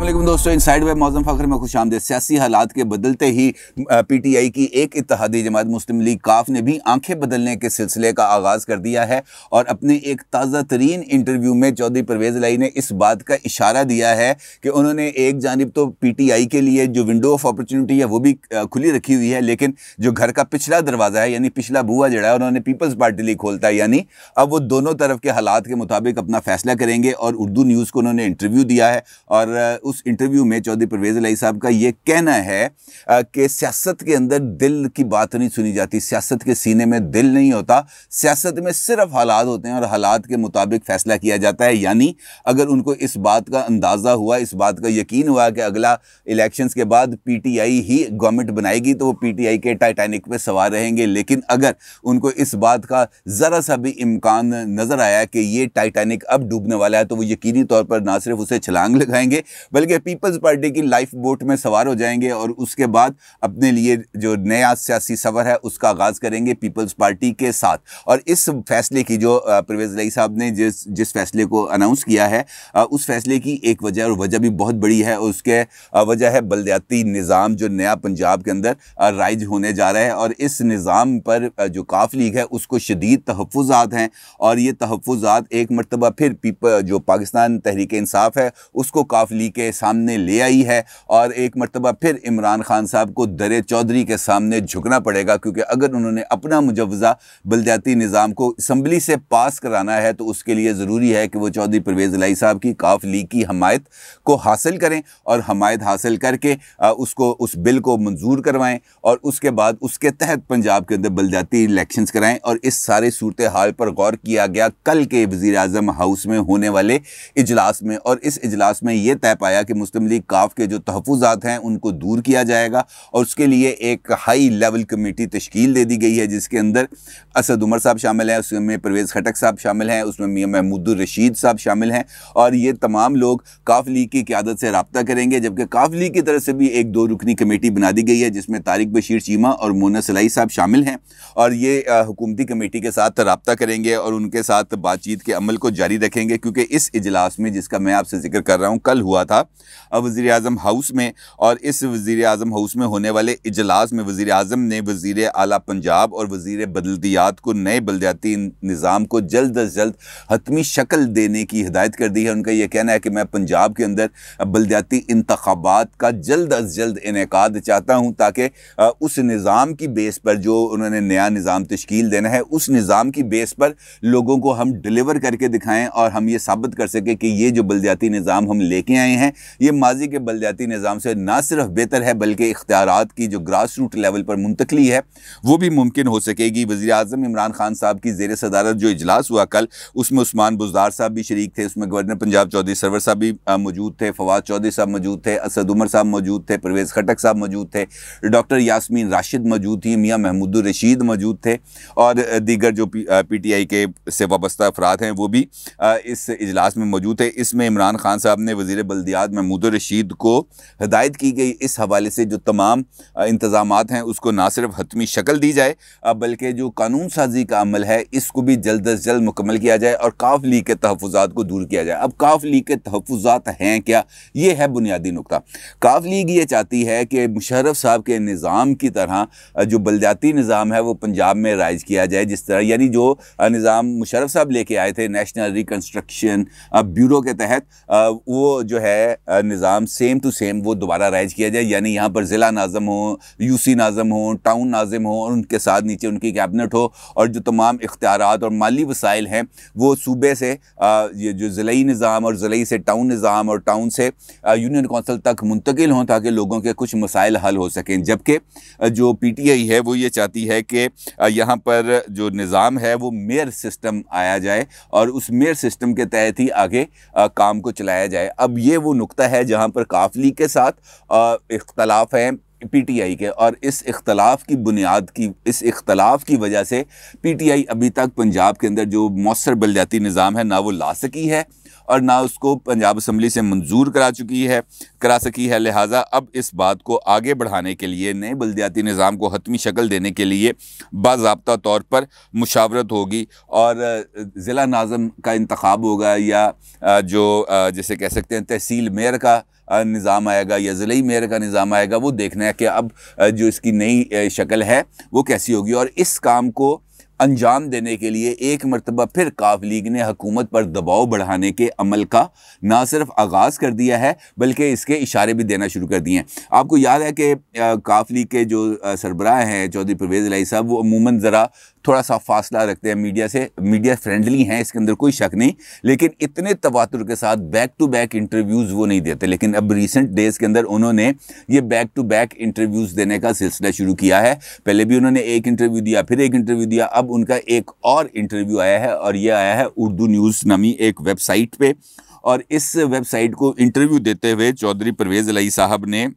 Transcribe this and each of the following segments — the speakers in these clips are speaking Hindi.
अल्लाह दोस्तों इन साइड वे मौजम फ़खर में खुश आमदे सियासी हालात के बदलते ही पी टी आई की एक इतिहादी जमात मुस्लिम लीग काफ ने भी आंखें बदलने के सिलसिले का आगाज़ कर दिया है और अपने एक ताज़ा तरीन इंटरव्यू में चौधरी परवेज़ लाई ने इस बात का इशारा दिया है कि उन्होंने एक जानब तो पी टी आई के लिए जो विंडो ऑफ अपॉर्चुनिटी है वो भी खुली रखी हुई है लेकिन जो घर का पिछला दरवाज़ा है यानी पिछला बुआ जड़ा है उन्होंने पीपल्स पार्टी लिए खोलता है यानी अब वो दोनों तरफ के हालात के मुताबिक अपना फ़ैसला करेंगे और उर्दू न्यूज़ को उन्होंने इंटरव्यू दिया है और उस इंटरव्यू में चौधरी परवेज अलाई साहब का ये कहना है कि सियासत के अंदर दिल की बात नहीं सुनी जाती सियासत के सीने में दिल नहीं होता सियासत में सिर्फ हालात होते हैं और हालात के मुताबिक फ़ैसला किया जाता है यानी अगर उनको इस बात का अंदाज़ा हुआ इस बात का यकीन हुआ कि अगला इलेक्शन के बाद पी ही गवर्नमेंट बनाएगी तो वो पी के टाइटैनिक पर सवार रहेंगे लेकिन अगर उनको इस बात का ज़रा सा भी इम्कान नज़र आया कि ये टाइटैनिक अब डूबने वाला है तो वो यकीनी तौर पर ना सिर्फ उसे छलांग लगाएंगे बल्कि बल्कि पीपल्स पार्टी की लाइफ बोट में सवार हो जाएंगे और उसके बाद अपने लिए जो नया सियासी सफ़र है उसका आगाज़ करेंगे पीपल्स पार्टी के साथ और इस फैसले की जो परवेज़ लई साहब ने जिस जिस फैसले को अनाउंस किया है उस फैसले की एक वजह और वजह भी बहुत बड़ी है उसके वजह है बलदयाती निज़ाम जो नया पंजाब के अंदर राइज होने जा रहा है और इस निज़ाम पर जो काफ लीग है उसको शदीद तहफ़ात हैं और ये तहफ़ात एक मरतबा फिर जो पाकिस्तान तहरीक इंसाफ है उसको काफ लीग के सामने ले आई है और एक मरतबा फिर इमरान खान साहब को दर चौधरी के सामने झुकना पड़ेगा क्योंकि अगर उन्होंने अपना मुजवज़ा बलदाती निज़ाम को इसम्बली से पास कराना है तो उसके लिए ज़रूरी है कि वह चौधरी परवेज़ लाई साहब की काफ लीग की हमायत को हासिल करें और हमायत हासिल करके उसको उस बिल को मंजूर करवाएं और उसके बाद उसके तहत पंजाब के अंदर बलदाती इलेक्शन कराएं और इस सारे सूरत हाल पर गौर किया गया कल के वज़ी अजम हाउस में होने वाले इजलास में और इस इजलास में यह तय पाया बताया कि मुस्लिम लीग काफ के जो तहफात हैं उनको दूर किया जाएगा और उसके लिए एक हाई लेवल कमेटी तश्कील दे दी गई है जिसके अंदर असद उमर साहब शामिल हैं उसमें परवेज़ खटक साहब शामिल हैं उसमें मियाँ महमूदुर रशीद साहब शामिल हैं और ये तमाम लोग काफ लीग की क्यादत से रबता करेंगे जबकि काफ लीग की तरफ से भी एक दो रुकनी कमेटी बना दी गई है जिसमें तारिक बशीर चीमा और मोना सलाई साहब शामिल हैं और ये हुकूमती कमेटी के साथ रबता करेंगे और उनके साथ बातचीत के अमल को जारी रखेंगे क्योंकि इस इजलास में जिसका मैं आपसे जिक्र कर रहा हूँ कल हुआ था साहब वज़ी अजम हाउस में और इस वज़ी अजम हाउस में होने वाले इजलास में वज़ी अजम ने वज़ी अली पंजाब और वज़ी बलदियात को नए बलदियाती निज़ाम को जल्द अज जल्द हतमी शक्ल देने की हिदायत कर दी है उनका यह कहना है कि मैं पंजाब के अंदर बलदियाती इंतबात का जल्द अज जल्द इनका चाहता हूँ ताकि उस निज़ाम की बेस पर जो उन्होंने नया निज़ाम तश्कील देना है उस निज़ाम की बेस पर लोगों को हम डिलीवर करके दिखाएँ और हम ये साबित कर सकें कि ये जो बलदियाती निज़ाम हम लेके आए हैं हैं ये माजी के बलदाती निज़ाम से ना सिर्फ बेहतर है बल्कि इख्तियार की जो ग्रास रूट लेवल पर मुंतकली है वो भी मुमकिन हो सकेगी वजी अजम इमरान खान साहब की जेर सदारत जो इजलास हुआ कल उसमें उस्मान बुजदार साहब भी शरीक थे उसमें गवर्नर पंजाब चौधरी सरवर साहब भी मौजूद थे फवाद चौधरी साहब मौजूद थे असद उमर साहब मौजूद थे परवेज़ खटक साहब मौजूद थे डॉक्टर यासमीन राशिद मौजूद थी मियाँ महमूद रशीद मौजूद थे और दीगर जो पी, टी आई के से वाबस्ता अफराद हैं वो भी इस इजलास में मौजूद थे इसमें इमरान खान साहब ने वजी बल्दिया सयाद महमूद रशीद को हदायत की गई इस हवाले से जो तमाम इंतज़ाम हैं उसको ना सिर्फ हतमी शक्ल दी जाए बल्कि जो कानून साजी का अमल है इसको भी जल्द अज जल्द मुकम्मल किया जाए और काफ लीग के तहफ़ात को दूर किया जाए अब काफ लीग के तहफ़ात हैं क्या ये है बुनियादी नुकता काफ लीग ये चाहती है कि मुशरफ साहब के निज़ाम की तरह जो बलदाती निज़ाम है वो पंजाब में राइज किया जाए जिस तरह यानी जो निज़ाम मुशरफ साहब लेके आए थे नेशनल रिकन्स्ट्रक्शन ब्यूरो के तहत वो जो है निज़ाम सेम टू सेम वो दोबारा राइज किया जाए यानी यहाँ पर ज़िला नाजम हो यूसी नाजम हो टाउन नाजम हो और उनके साथ नीचे उनकी कैबिनेट हो और जो तमाम इख्तियार और माली वसाइल हैं वो सूबे से ये जो ज़िली निज़ाम और ज़िली से टाउन निज़ाम और टाउन से यूनियन कौंसिल तक मुंतकिल हों ताकि लोगों के कुछ मसाइल हल हो सकें जबकि जो पी टी आई है वो ये चाहती है कि यहाँ पर जो निज़ाम है वो मेयर सिस्टम आया जाए और उस मेयर सिस्टम के तहत ही आगे काम को चलाया जाए अब ये वो नुकता है जहाँ पर काफली के साथ इख्तलाफ है पीटीआई के और इस इख्तलाफ की बुनियाद की इस इख्तलाफ की वजह से पीटीआई अभी तक पंजाब के अंदर जो मौसर जाती निज़ाम है ना वो ला सकी है और ना उसको पंजाब असम्बली से मंजूर करा चुकी है करा सकी है लिहाजा अब इस बात को आगे बढ़ाने के लिए नए बलदियाती निज़ाम को हतमी शक्ल देने के लिए बाबा तौर पर मुशावरत होगी और ज़िला नाजम का इंतखब होगा या जो जैसे कह सकते हैं तहसील मेयर का निज़ाम आएगा या ज़िली मेयर का निज़ाम आएगा वो देखना है कि अब जो इसकी नई शक्ल है वो कैसी होगी और इस काम को अंजाम देने के लिए एक मरतबा फिर काफ लीग ने हकूमत पर दबाव बढ़ाने के अमल का ना सिर्फ आगाज़ कर दिया है बल्कि इसके इशारे भी देना शुरू कर दिए हैं आपको याद है कि काफ लीग के जो सरबराह हैं चौधरी परवेज़ लाई साहब वो अमूमन ज़रा थोड़ा सा फासला रखते हैं मीडिया से मीडिया फ्रेंडली हैं इसके अंदर कोई शक नहीं लेकिन इतने तवातुर के साथ बैक टू बैक इंटरव्यूज़ वो नहीं देते लेकिन अब रिसेंट डेज़ के अंदर उन्होंने ये बैक टू बैक इंटरव्यूज़ देने का सिलसिला शुरू किया है पहले भी उन्होंने एक इंटरव्यू दिया फिर एक इंटरव्यू दिया अब उनका एक और इंटरव्यू आया है और ये आया है उर्दू न्यूज़ नामी एक वेबसाइट पर और इस वेबसाइट को इंटरव्यू देते हुए चौधरी परवेज़ अली साहब ने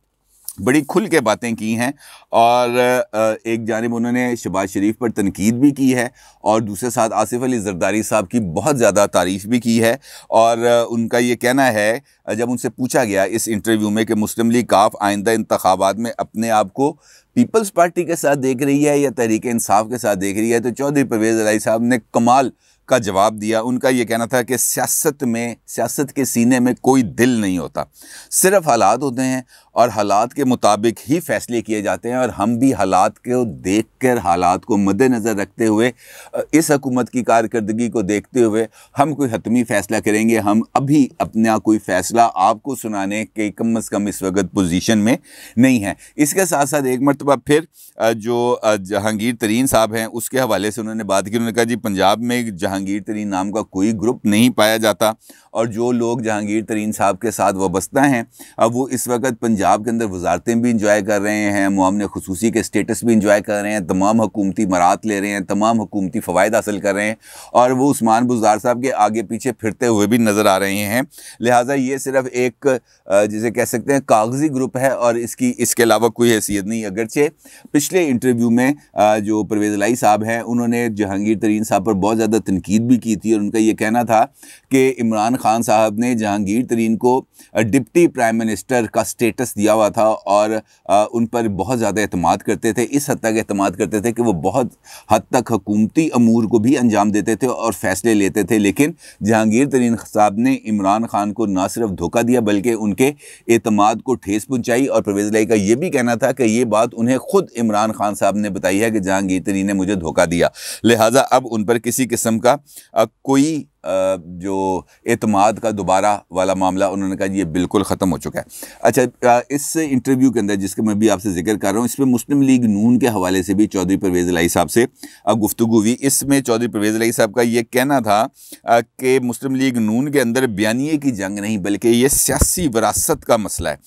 बड़ी खुल के बातें की हैं और एक जानब उन्होंने शबाज शरीफ पर तनकीद भी की है और दूसरे साथ आसिफ अली जरदारी साहब की बहुत ज़्यादा तारीफ़ भी की है और उनका ये कहना है जब उनसे पूछा गया इस इंटरव्यू में कि मुस्लिम लीग काफ आइंदा इंतबात में अपने आप को पीपल्स पार्टी के साथ देख रही है या तहरीक इंसाफ के साथ देख रही है तो चौधरी परवेज़ अलाई साहब ने कमाल का जवाब दिया उनका ये कहना था कि सियासत में सियासत के सीने में कोई दिल नहीं होता सिर्फ हालात होते हैं और हालात के मुताबिक ही फैसले किए जाते हैं और हम भी हालात को देख कर हालात को मद्देनज़र रखते हुए इस हकूमत की कारकर्दगी को देखते हुए हम कोई हतमी फ़ैसला करेंगे हम अभी अपना कोई फ़ैसला आपको सुनाने के कम अज़ कम इस वक्त पोजीशन में नहीं है इसके साथ साथ एक मरतबा फिर जो जहांगीर तरीन साहब हैं उसके हवाले से उन्होंने बात की उन्होंने कहा जी पंजाब में जहांगीर तरीन नाम का कोई ग्रुप नहीं पाया जाता और जो लोग जहांगीर तरीन साहब के साथ वाबस्ता हैं वो इस वक्त पंजाब पंजाब के अंदर वजारतें भी इंजॉय कर रहे हैं मामले खसूसी के स्टेटस भी इंजॉय कर रहे हैं तमाम हकूमती मरात ले रहे हैं तमाम हकूमती फ़वाद हासिल कर रहे हैं और वो उस्मान बुजार साहब के आगे पीछे फिरते हुए भी नज़र आ रहे हैं लिहाजा ये सिर्फ एक जिसे कह सकते हैं कागजी ग्रुप है और इसकी इसके अलावा कोई हैसियत नहीं अगरचे पिछले इंटरव्यू में जो परवेज़ लाई साहब हैं उन्होंने जहांगीर तरीन साहब पर बहुत ज़्यादा तनकीद भी की थी और उनका ये कहना था कि इमरान खान साहब ने जहांगीर तरीन को डिप्टी प्राइम मिनिस्टर का स्टेटस दिया हुआ था और उन पर बहुत ज़्यादा अहतमाद करते थे इस हद तक अहतमाद करते थे कि वो बहुत हद तक हकूमती अमूर को भी अंजाम देते थे और फ़ैसले लेते थे लेकिन जहांगीर तरीन साहब ने इमरान खान को ना सिर्फ धोखा दिया बल्कि उनके अतमाद को ठेस पहुँचाई और परवेज़ लाई का ये भी कहना था कि ये बात उन्हें ख़ुद इमरान खान साहब ने बताई है कि जहांगीर तरीन ने मुझे धोखा दिया लिहाजा अब उन पर किसी किस्म का कोई जो एतमाद का दोबारा वाला मामला उन्होंने कहा ये बिल्कुल ख़त्म हो चुका है अच्छा इस इंटरव्यू के अंदर जिसके मैं भी आपसे जिक्र कर रहा हूँ इसमें मुस्लिम लीग नून के हवाले से भी चौधरी परवेज़ लाई साहब से अब गुफ्तु हुई इसमें चौधरी परवेज़ लाई साहब का ये कहना था कि मुस्लिम लीग नून के अंदर बयानिए की जंग नहीं बल्कि ये सियासी वरासत का मसला है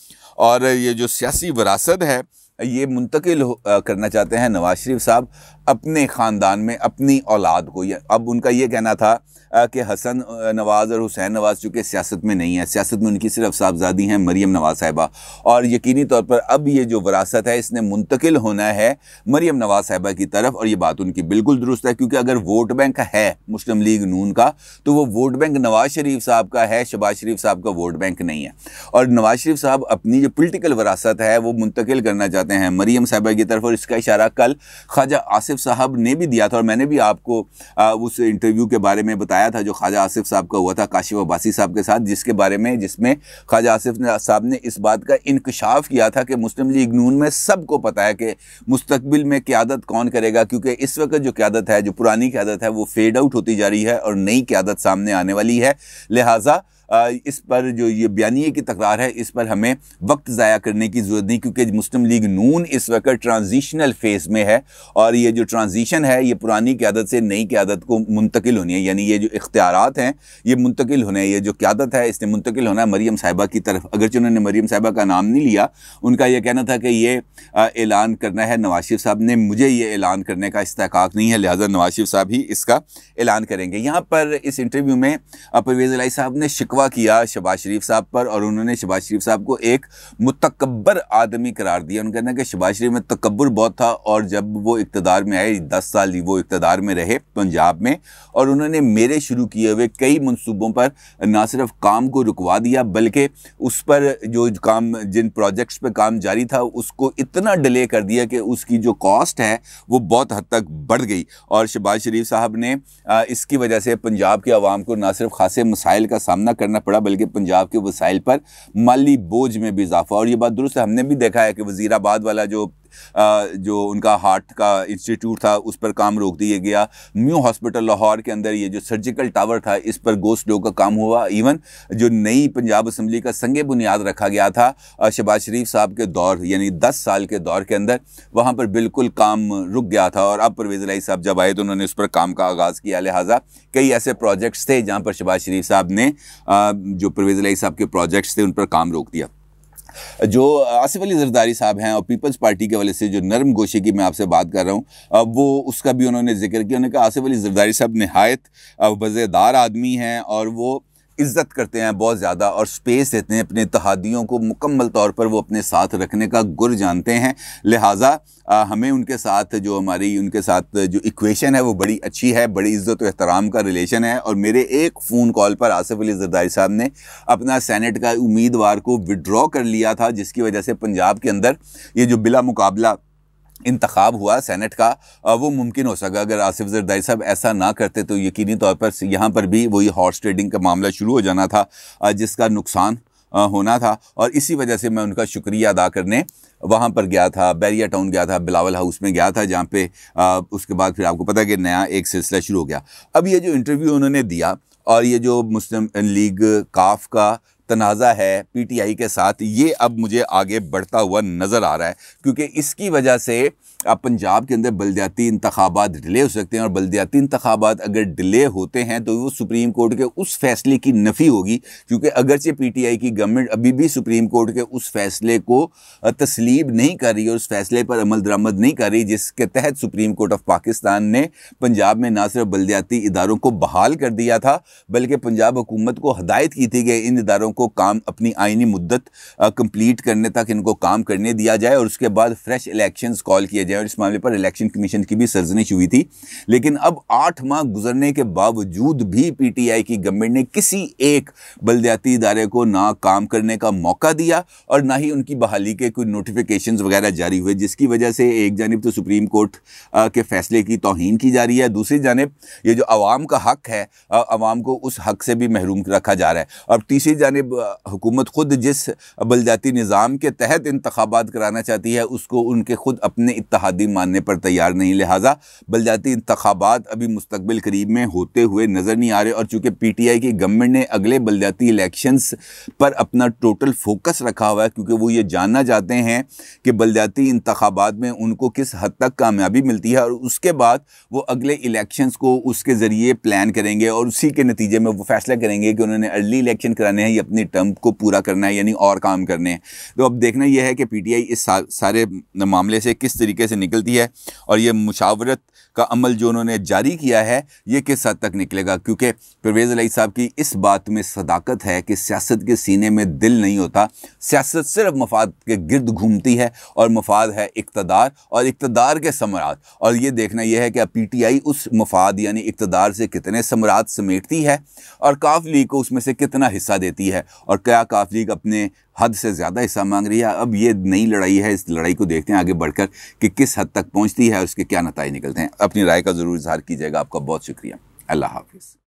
और ये जो सियासी वरासत है ये मुंतकिल करना चाहते हैं नवाज शरीफ साहब अपने ख़ानदान में अपनी औलाद को या अब उनका ये कहना था कि हसन नवाज़ और हुसैन नवाज़ चूँकि सियासत में नहीं है सियासत में उनकी सिर्फ साहबजादी हैं मरीम नवाज़ साहिबा और यकीनी तौर पर अब ये जो वरासत है इसने मुंतकिल होना है मरीम नवाज़ साहिबा की तरफ और ये बात उनकी बिल्कुल दुरुस्त है क्योंकि अगर वोट बैंक है मुस्लिम लीग नून का तो वो वोट बैंक नवाज़ शरीफ साहब का है शबाज शरीफ साहब का वोट बैंक नहीं है और नवाज़ शरीफ साहब अपनी जो पोलिटिकल वरासत है वो मुंतकिल करना चाहते जाते हैं मरीम साहबा की तरफ और इसका इशारा कल ख्वाजा आसिफ साहब ने भी दिया था और मैंने भी आपको आ, उस इंटरव्यू के बारे में बताया था जो ख्वाजा आसिफ साहब का हुआ था काशिफ अब्बासी साहब के साथ जिसके बारे में जिसमें ख्वाजा आसिफ साहब ने इस बात का इंकशाफ किया था कि मुस्लिम लीग नून में सबको पता है कि मुस्तबिल में क्यादत कौन करेगा क्योंकि इस वक्त जो क्यादत है जो पुरानी क्यादत है वो फेड आउट होती जा रही है और नई क्यादत सामने आने वाली है लिहाजा इस पर जो ये बयानी की तकरार है इस पर हमें वक्त ज़ाया करने की ज़रूरत नहीं क्योंकि मुस्लिम लीग नून इस वक्त ट्रांजिशनल फेज़ में है और ये जो ट्रांजिशन है ये पुरानी क्यादत से नई क्यादत को मुंतकिल होनी है यानी ये जो इख्तियारत हैं ये मुंतकिल होने ये जो क्यादत है इसने मुंतकिल होना है मरीम साहिबा की तरफ अगरचि उन्होंने मरीम साहिबा का नाम नहीं लिया उनका यह कहना था कि ये ऐलान करना है नवाज शरीफ साहब ने मुझे ये ऐलान करने का इस्तेक नहीं है लिहाजा नवाज शरीफ साहब ही इसका ऐलान करेंगे यहाँ पर इस इंटरव्यू में परवेज़ अलाई साहब ने शिकवा शिकवा किया शबाज शरीफ साहब पर और उन्होंने शबाज शरीफ साहब को एक मुतकबर आदमी करार दिया उनका कहना कि शबाज शरीफ में तकबर बहुत था और जब वो इकतदार में आए दस साल वो इकतदार में रहे पंजाब में और उन्होंने मेरे शुरू किए हुए कई मनसूबों पर ना सिर्फ काम को रुकवा दिया बल्कि उस पर जो काम जिन प्रोजेक्ट्स पर काम जारी था उसको इतना डिले कर दिया कि उसकी जो कॉस्ट है वो बहुत हद तक बढ़ गई और शबाज शरीफ साहब ने इसकी वजह से पंजाब के आवाम को ना सिर्फ खासे मसाइल का सामना कर करना पड़ा बल्कि पंजाब के वसाइल पर माली बोझ में भी इजाफा और ये बात दुरुस्त है हमने भी देखा है कि वजीराबाद वाला जो जो उनका हार्ट का इंस्टीट्यूट था उस पर काम रोक दिया गया न्यू हॉस्पिटल लाहौर के अंदर ये जो सर्जिकल टावर था इस पर गोस्ट डो का काम हुआ इवन जो नई पंजाब असम्बली का संग बुनियाद रखा गया था शहबाज शरीफ साहब के दौर यानी दस साल के दौर के अंदर वहाँ पर बिल्कुल काम रुक गया था और अब परवेज़ लाई साहब जब आए तो उन्होंने उस पर काम का आगाज़ किया लिहाजा कई ऐसे प्रोजेक्ट्स थे जहाँ पर शहबाज शरीफ साहब ने जो परवेज़ लाई साहब के प्रोजेक्ट्स थे उन पर काम रोक दिया जो आसिफ अली जरदारी साहब हैं और पीपल्स पार्टी के वाले से जो नरम गोशे की मैं आपसे बात कर रहा हूँ वो उसका भी उन्होंने जिक्र किया उन्होंने कहा आसिफ अली जरदारी साहब नहायत वज़ेदार आदमी हैं और वो इज़्ज़त करते हैं बहुत ज़्यादा और स्पेस देते हैं अपने तहादियों को मुकम्मल तौर पर वो अपने साथ रखने का गुर जानते हैं लिहाजा आ, हमें उनके साथ जो हमारी उनके साथ जो इक्वेशन है वो बड़ी अच्छी है बड़ी इज़्ज़त एहतराम का रिलेशन है और मेरे एक फ़ोन कॉल पर आसिफ अली जरदारी साहब ने अपना सैनेट का उम्मीदवार को विड्रॉ कर लिया था जिसकी वजह से पंजाब के अंदर ये जो बिला मुकाबला इंतखब हुआ सेनेट का वो मुमकिन हो सका अगर आसिफ जरदारी साहब ऐसा ना करते तो यकीनी तौर पर यहाँ पर भी वही हॉर्स ट्रेडिंग का मामला शुरू हो जाना था जिसका नुकसान होना था और इसी वजह से मैं उनका शुक्रिया अदा करने वहाँ पर गया था बैरिया टाउन गया था बिलावल हाउस में गया था जहाँ पे आ, उसके बाद फिर आपको पता कि नया एक सिलसिला शुरू हो गया अब ये जो इंटरव्यू उन्होंने दिया और ये जो मुस्लिम लीग काफ का तनाज़ा है पीटीआई के साथ ये अब मुझे आगे बढ़ता हुआ नज़र आ रहा है क्योंकि इसकी वजह से अब पंजाब के अंदर बलदियाती इंतबात डिले हो सकते हैं और बलदियाती इंतबात अगर डिले होते हैं तो वो सुप्रीम कोर्ट के उस फैसले की नफ़ी होगी क्योंकि अगरचे पी टी आई की गवर्नमेंट अभी भी सुप्रीम कोर्ट के उस फैसले को तस्लीब नहीं कर रही और उस फैसले पर अमल दरामद नहीं कर रही जिसके तहत सुप्रीम कोर्ट ऑफ पाकिस्तान ने पंजाब में ना सिर्फ बलदियाती इदारों को बहाल कर दिया था बल्कि पंजाब हुकूमत को हदायत की थी कि इन इदारों इनको काम अपनी आइनी मुद्दत कंप्लीट करने तक इनको काम करने दिया जाए और उसके बाद फ्रेश इलेक्शन कॉल किया जाए और इस मामले पर इलेक्शन कमीशन की भी सर्जनिश हुई थी लेकिन अब आठ माह गुजरने के बावजूद भी पीटीआई की गवर्नमेंट ने किसी एक बलदयाती इदारे को ना काम करने का मौका दिया और ना ही उनकी बहाली के कोई नोटिफिकेशन वगैरह जारी हुए जिसकी वजह से एक जानब तो सुप्रीम कोर्ट के फैसले की तोहन की जा रही है दूसरी जानब ये जो आवाम का हक है आवाम को उस हक से भी महरूम रखा जा रहा है और तीसरी जानब हुकूमत ख़ुद जिस बलदाती निज़ाम के तहत इंतबात कराना चाहती है उसको उनके ख़ुद अपने इतिहादी मानने पर तैयार नहीं लिहाजा बलजाती इंतबात अभी मुस्तबिल करीब में होते हुए नज़र नहीं आ रहे और चूँकि पी टी आई की गवर्नमेंट ने अगले बलदाती इलेक्शंस पर अपना टोटल फोकस रखा हुआ है क्योंकि वो ये जानना चाहते हैं कि बलदाती इंतबात में उनको किस हद तक कामयाबी मिलती है और उसके बाद वो अगले इलेक्शन को उसके ज़रिए प्लान करेंगे और उसी के नतीजे में वो फैसला करेंगे कि उन्होंने अर्ली इलेक्शन कराने हैं या अपने टर्म को पूरा करना है यानी और काम करने हैं तो अब देखना यह है कि पीटीआई इस सारे मामले से किस तरीके से निकलती है और ये मुशावरत का अमल जो उन्होंने जारी किया है ये किस हद तक निकलेगा क्योंकि परवेज़ अली साहब की इस बात में सदाकत है कि सियासत के सीने में दिल नहीं होता सियासत सिर्फ मफाद के गिरद घूमती है और मफाद है इकतदार और इकतदार के समरात और ये देखना यह है कि अब पीटीआई उस मफाद यानी इकतदार से कितने समरात समेटती है और काफ लीग को उसमें से कितना हिस्सा देती है और क्या काफ लीग अपने हद से ज़्यादा हिस्सा मांग रही है अब ये नई लड़ाई है इस लड़ाई को देखते हैं आगे बढ़कर कि किस हद तक पहुँचती है उसके क्या नतज निकलते हैं अपनी राय का ज़रूर इजहार कीजिएगा आपका बहुत शुक्रिया अल्लाह हाफिज़